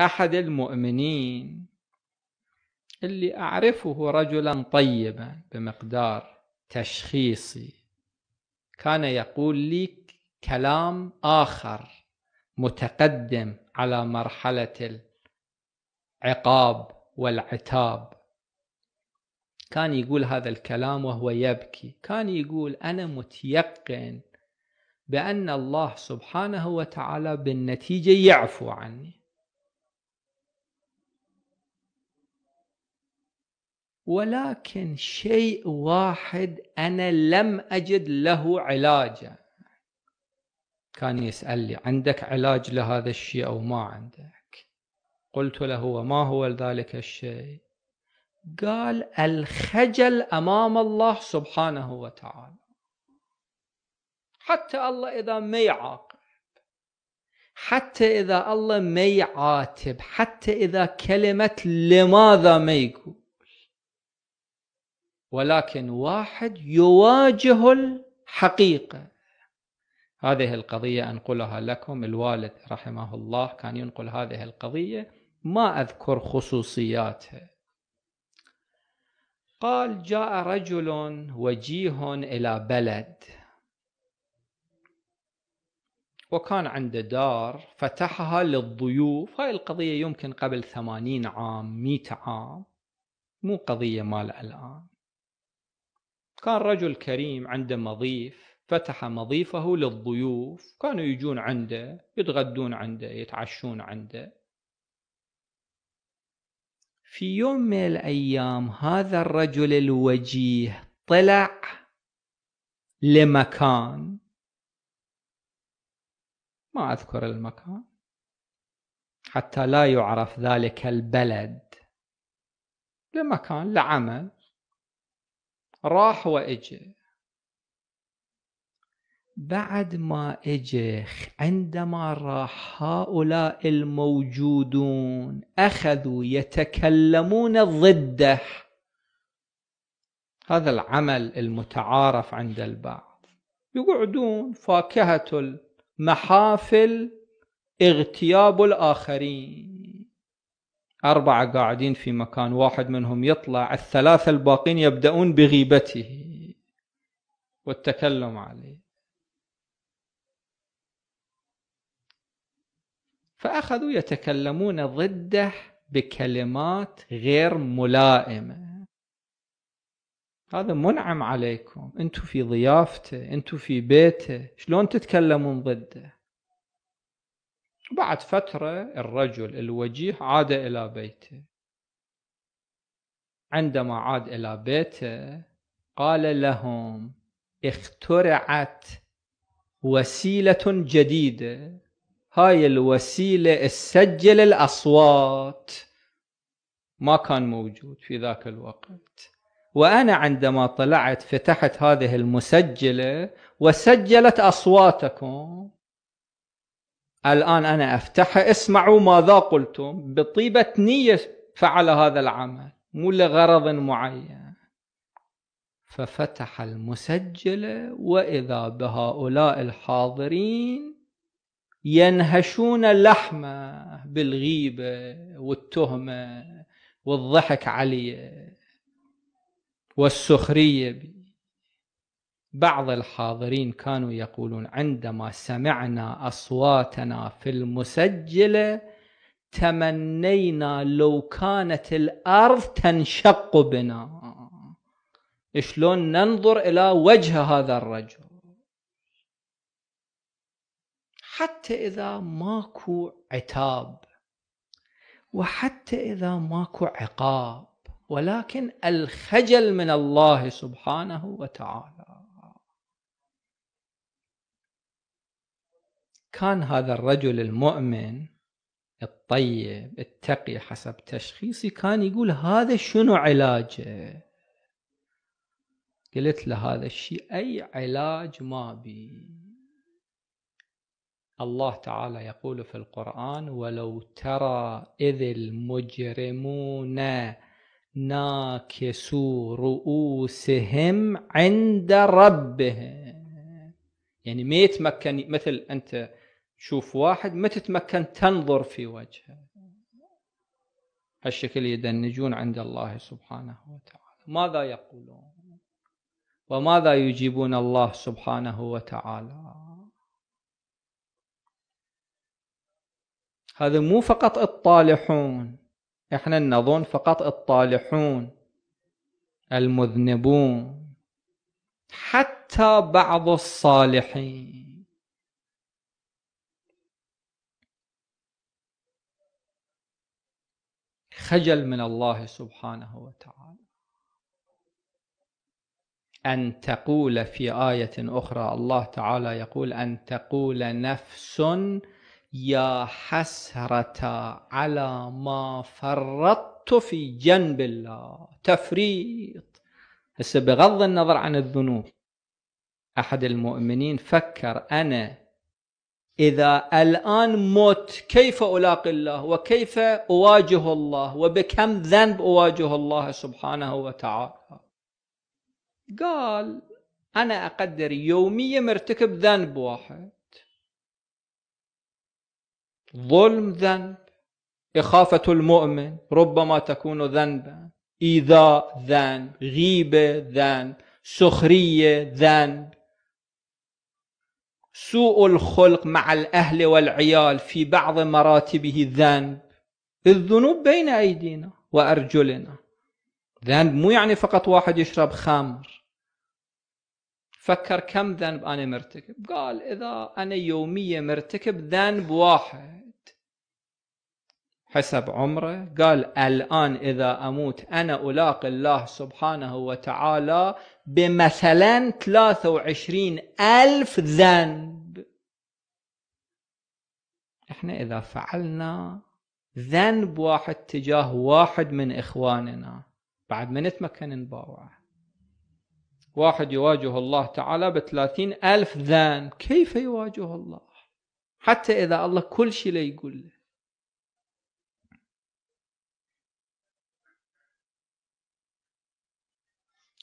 أحد المؤمنين اللي أعرفه رجلا طيبا بمقدار تشخيصي كان يقول لي كلام آخر متقدم على مرحلة العقاب والعتاب كان يقول هذا الكلام وهو يبكي كان يقول أنا متيقن بأن الله سبحانه وتعالى بالنتيجة يعفو عني ولكن شيء واحد أنا لم أجد له علاجا كان يسأل لي عندك علاج لهذا الشيء أو ما عندك قلت له وما هو ذلك الشيء قال الخجل أمام الله سبحانه وتعالى حتى الله إذا ما يعاقب حتى إذا الله ما يعاتب حتى إذا كلمة لماذا ما يقول ولكن واحد يواجه الحقيقة هذه القضية أنقلها لكم الوالد رحمه الله كان ينقل هذه القضية ما أذكر خصوصياتها قال جاء رجل وجيه إلى بلد وكان عنده دار فتحها للضيوف هاي القضية يمكن قبل ثمانين عام مئة عام مو قضية مال الآن كان رجل كريم عنده مضيف فتح مضيفه للضيوف كانوا يجون عنده يتغدون عنده يتعشون عنده في يوم من الأيام هذا الرجل الوجيه طلع لمكان ما أذكر المكان حتى لا يعرف ذلك البلد لمكان لعمل راح واجى بعد ما اجى عندما راح هؤلاء الموجودون اخذوا يتكلمون ضده هذا العمل المتعارف عند البعض يقعدون فاكهه المحافل اغتياب الاخرين أربعة قاعدين في مكان واحد منهم يطلع الثلاثة الباقين يبدأون بغيبته والتكلم عليه فأخذوا يتكلمون ضده بكلمات غير ملائمة هذا منعم عليكم أنتم في ضيافته أنتم في بيته شلون تتكلمون ضده بعد فترة الرجل الوجيه عاد إلى بيته عندما عاد إلى بيته قال لهم اخترعت وسيلة جديدة هاي الوسيلة تسجل الأصوات ما كان موجود في ذاك الوقت وأنا عندما طلعت فتحت هذه المسجلة وسجلت أصواتكم الآن أنا أفتح اسمعوا ماذا قلتم بطيبة نية فعل هذا العمل مو لغرض معين ففتح المسجلة وإذا بهؤلاء الحاضرين ينهشون لحمه بالغيبة والتهمة والضحك عليه والسخرية بيه بعض الحاضرين كانوا يقولون عندما سمعنا أصواتنا في المسجلة تمنينا لو كانت الأرض تنشق بنا شلون ننظر إلى وجه هذا الرجل حتى إذا ماكو عتاب وحتى إذا ماكو عقاب ولكن الخجل من الله سبحانه وتعالى كان هذا الرجل المؤمن الطيب التقي حسب تشخيصي كان يقول هذا شنو علاجه قلت له هذا الشيء أي علاج ما بي الله تعالى يقول في القرآن ولو ترى إذ المجرمون ناكسوا رؤوسهم عند ربهم يعني ما يتمكن مثل أنت شوف واحد ما تتمكن تنظر في وجهه هالشكل يدنجون عند الله سبحانه وتعالى ماذا يقولون وماذا يجيبون الله سبحانه وتعالى هذا مو فقط الطالحون احنا نظن فقط الطالحون المذنبون حتى بعض الصالحين خجل من الله سبحانه وتعالى أن تقول في آية أخرى الله تعالى يقول أن تقول نفس يا حسرة على ما فرطت في جنب الله تفريط هسه بغض النظر عن الذنوب أحد المؤمنين فكر أنا إذا الآن مت كيف ألاقي الله وكيف أواجه الله وبكم ذنب أواجه الله سبحانه وتعالى قال أنا أقدر يوميا مرتكب ذنب واحد ظلم ذنب إخافة المؤمن ربما تكون ذنبا إيذاء ذنب غيبة ذنب سخرية ذنب سوء الخلق مع الأهل والعيال في بعض مراتبه الذنب الذنوب بين أيدينا وأرجلنا ذنب مو يعني فقط واحد يشرب خمر فكر كم ذنب أنا مرتكب قال إذا أنا يوميا مرتكب ذنب واحد حسب عمره قال الآن إذا أموت أنا ألاقي الله سبحانه وتعالى بمثلا 23 ألف ذنب احنا إذا فعلنا ذنب واحد تجاه واحد من إخواننا بعد ما نتمكن نباوعه واحد يواجه الله تعالى بثلاثين ألف ذنب كيف يواجه الله حتى إذا الله كل شيء لا يقول له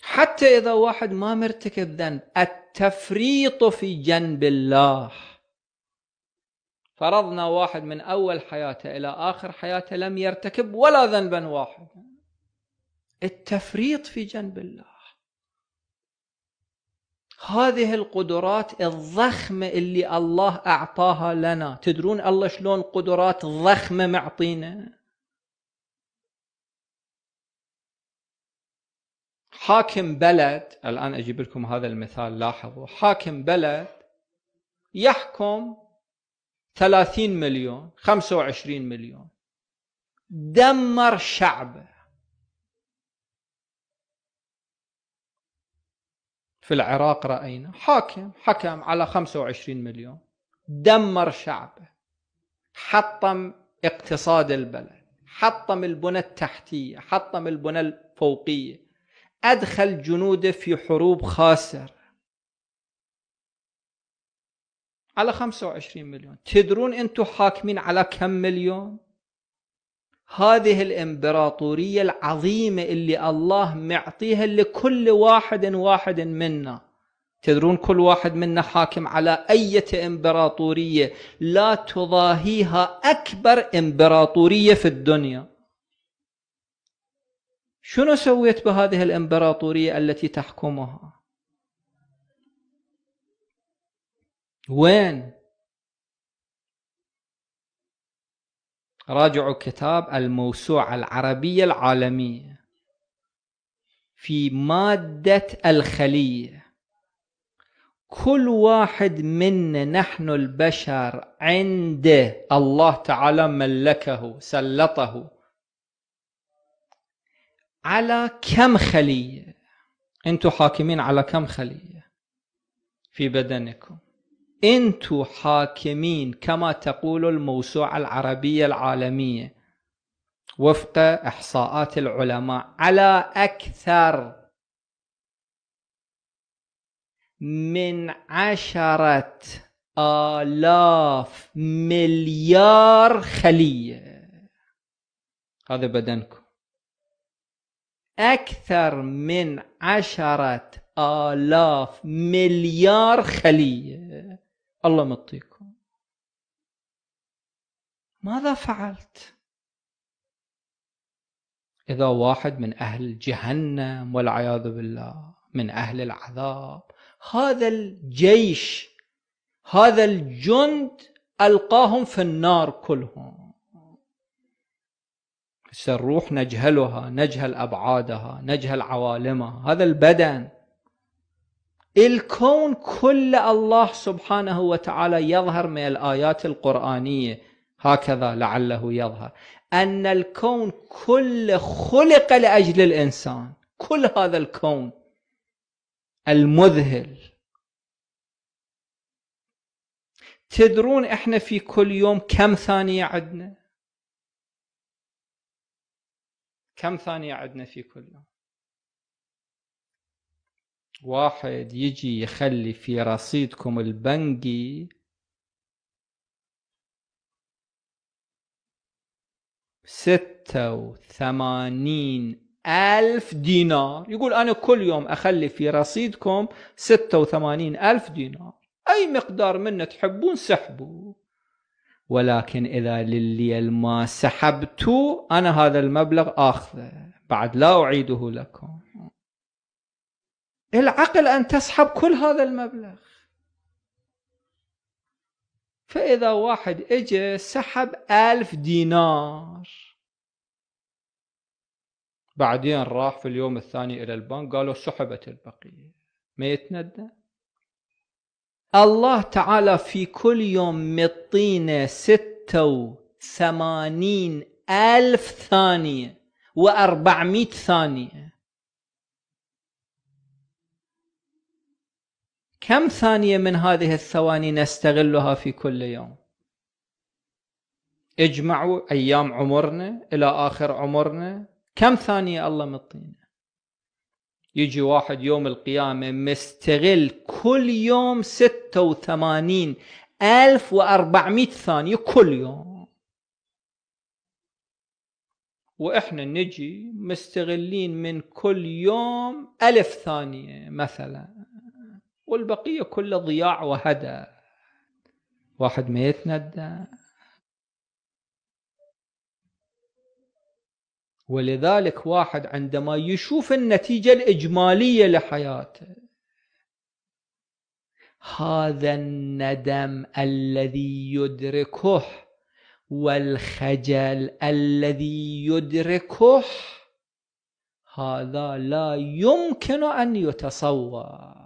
حتى إذا واحد ما مرتكب ذنب التفريط في جنب الله فرضنا واحد من أول حياته إلى آخر حياته لم يرتكب ولا ذنبا واحدا التفريط في جنب الله هذه القدرات الضخمة اللي الله أعطاها لنا تدرون الله شلون قدرات ضخمة معطينا حاكم بلد الآن أجيب لكم هذا المثال لاحظوا حاكم بلد يحكم 30 مليون 25 مليون دمر شعبه في العراق رأينا حاكم حكم على 25 مليون دمر شعبه حطم اقتصاد البلد حطم البنى التحتية حطم البنى الفوقية أدخل جنوده في حروب خاسرة على 25 مليون تدرون أنتم حاكمين على كم مليون هذه الإمبراطورية العظيمة اللي الله معطيها لكل واحد واحد منا تدرون كل واحد منا حاكم على أية إمبراطورية لا تضاهيها أكبر إمبراطورية في الدنيا شنو سويت بهذه الامبراطورية التي تحكمها وين راجعوا كتاب الموسوعة العربية العالمية في مادة الخلية كل واحد منا نحن البشر عند الله تعالى ملكه سلطه على كم خلية أنتم حاكمين على كم خلية في بدنكم أنتم حاكمين كما تقول الموسوعة العربية العالمية وفق إحصاءات العلماء على أكثر من عشرة آلاف مليار خلية هذا بدنكم أكثر من عشرة آلاف مليار خلية الله مطيكم ماذا فعلت؟ إذا واحد من أهل جهنم والعياذ بالله من أهل العذاب هذا الجيش هذا الجند ألقاهم في النار كلهم الروح نجهلها نجهل أبعادها نجهل عوالمها هذا البدن الكون كله الله سبحانه وتعالى يظهر من الآيات القرآنية هكذا لعله يظهر أن الكون كله خلق لأجل الإنسان كل هذا الكون المذهل تدرون احنا في كل يوم كم ثانية عندنا كم ثانية عندنا في كل يوم واحد يجي يخلي في رصيدكم البنكي ستة وثمانين ألف دينار يقول أنا كل يوم أخلي في رصيدكم ستة وثمانين ألف دينار أي مقدار منه تحبون سحبوا ولكن إذا للي ما سحبت أنا هذا المبلغ آخذه بعد لا أعيده لكم العقل أن تسحب كل هذا المبلغ فإذا واحد اجى سحب ألف دينار بعدين راح في اليوم الثاني إلى البنك قالوا سحبت البقية ما يتندم الله تعالى في كل يوم مطينا ستة وثمانين ألف ثانية وأربعمائة ثانية كم ثانية من هذه الثواني نستغلها في كل يوم اجمعوا أيام عمرنا إلى آخر عمرنا كم ثانية الله مطينا يجي واحد يوم القيامة مستغل كل يوم وثمانين ألف وأربعمائة ثانية كل يوم وإحنا نجي مستغلين من كل يوم ألف ثانية مثلا والبقية كلها ضياع وهدى واحد ما يتندم ولذلك واحد عندما يشوف النتيجة الإجمالية لحياته هذا الندم الذي يدركه والخجل الذي يدركه هذا لا يمكن أن يتصور